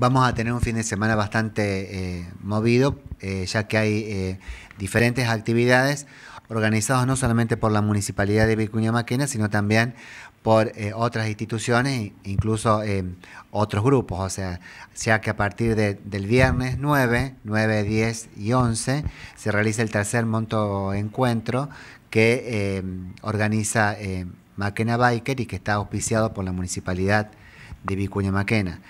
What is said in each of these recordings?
Vamos a tener un fin de semana bastante eh, movido, eh, ya que hay eh, diferentes actividades organizadas no solamente por la Municipalidad de Vicuña Maquena, sino también por otras instituciones, e incluso otros grupos. O sea, ya que a partir del viernes 9, 9, 10 y 11 se realiza el tercer monto encuentro que organiza Maquena Biker y que está auspiciado por la Municipalidad de Vicuña Maquena.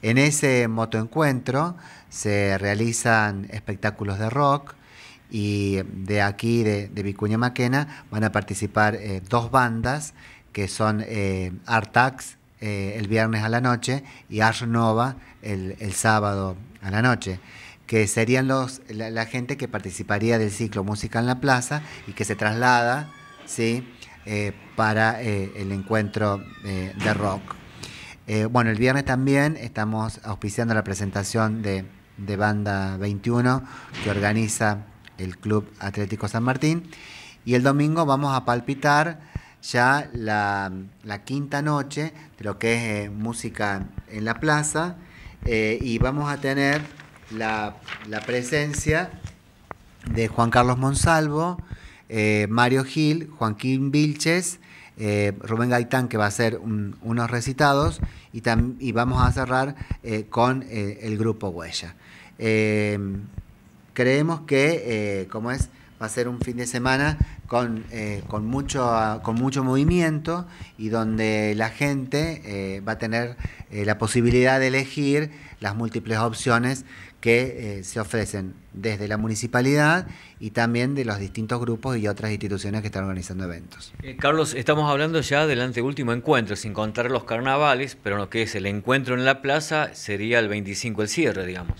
En ese motoencuentro se realizan espectáculos de rock y de aquí, de, Vicuña Maquena, van a participar eh, dos bandas que son eh, Artax eh, el viernes a la noche y Arnova Nova el, sábado a la noche que serían los, la, gente que participaría del ciclo Música en la Plaza y que se traslada ¿sí? para el encuentro de rock. Eh, bueno, el viernes también estamos auspiciando la presentación de, Banda 21 que organiza el Club Atlético San Martín. Y el domingo vamos a palpitar ya la, quinta noche de lo que es eh, música en la plaza eh, y vamos a tener la, presencia de Juan Carlos Monsalvo, Mario Gil, Joaquín Vilches eh, Rubén Gaitán, que va a hacer unos recitados, y, vamos a cerrar eh, con eh, el grupo Huella. creemos que, como es, va a ser un fin de semana eh, con, mucho, con mucho movimiento y donde la gente eh, va a tener eh, la posibilidad de elegir las múltiples opciones que se ofrecen desde la municipalidad y también de los distintos grupos y otras instituciones que están organizando eventos. Carlos, estamos hablando ya del anteúltimo encuentro, sin contar los carnavales, pero lo que es el encuentro en la plaza sería el 25, el cierre, digamos.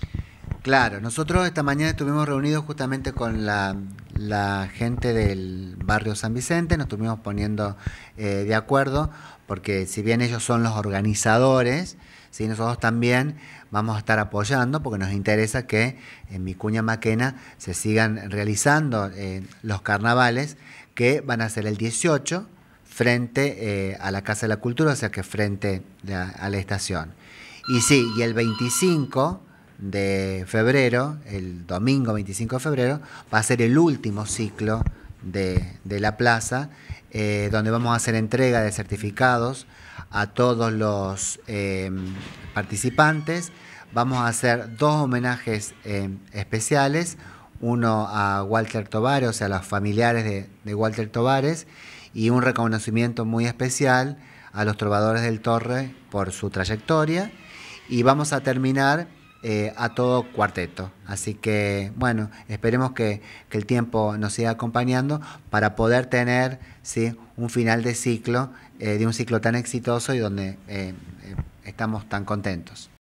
Claro, nosotros esta mañana estuvimos reunidos justamente con la la gente del barrio San Vicente, nos estuvimos poniendo eh, de acuerdo, porque si bien ellos son los organizadores, ¿sí? nosotros también vamos a estar apoyando, porque nos interesa que en Vicuña Maquena se sigan realizando eh, los carnavales, que van a ser el 18 frente eh, a la Casa de la Cultura, o sea que frente a la estación. Y sí, y el 25 de febrero, el domingo 25 de febrero, va a ser el último ciclo de, la plaza, eh, donde vamos a hacer entrega de certificados a todos los em, participantes. Vamos a hacer dos homenajes em, especiales, uno a Walter Tovares, o sea, a los familiares de, Walter Tovares, y un reconocimiento muy especial a los trovadores del Torre por su trayectoria. Y vamos a terminar eh, a todo cuarteto. Así que, bueno, esperemos que, el tiempo nos siga acompañando para poder tener ¿sí? un final de ciclo, eh, de un ciclo tan exitoso y donde eh, estamos tan contentos.